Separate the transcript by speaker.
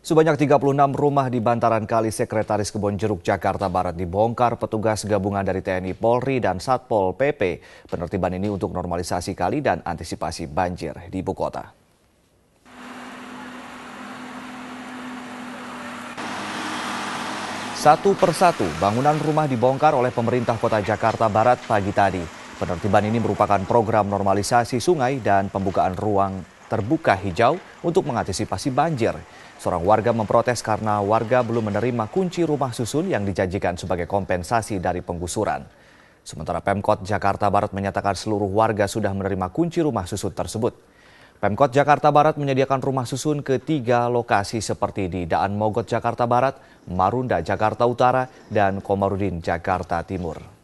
Speaker 1: Sebanyak 36 rumah di bantaran kali Sekretaris Kebon Jeruk Jakarta Barat dibongkar petugas gabungan dari TNI Polri dan Satpol PP. Penertiban ini untuk normalisasi kali dan antisipasi banjir di ibu kota. Satu persatu bangunan rumah dibongkar oleh pemerintah kota Jakarta Barat pagi tadi. Penertiban ini merupakan program normalisasi sungai dan pembukaan ruang terbuka hijau untuk mengantisipasi banjir. Seorang warga memprotes karena warga belum menerima kunci rumah susun yang dijanjikan sebagai kompensasi dari penggusuran. Sementara Pemkot Jakarta Barat menyatakan seluruh warga sudah menerima kunci rumah susun tersebut. Pemkot Jakarta Barat menyediakan rumah susun ke tiga lokasi seperti di Daan Mogot, Jakarta Barat, Marunda, Jakarta Utara, dan Komarudin, Jakarta Timur.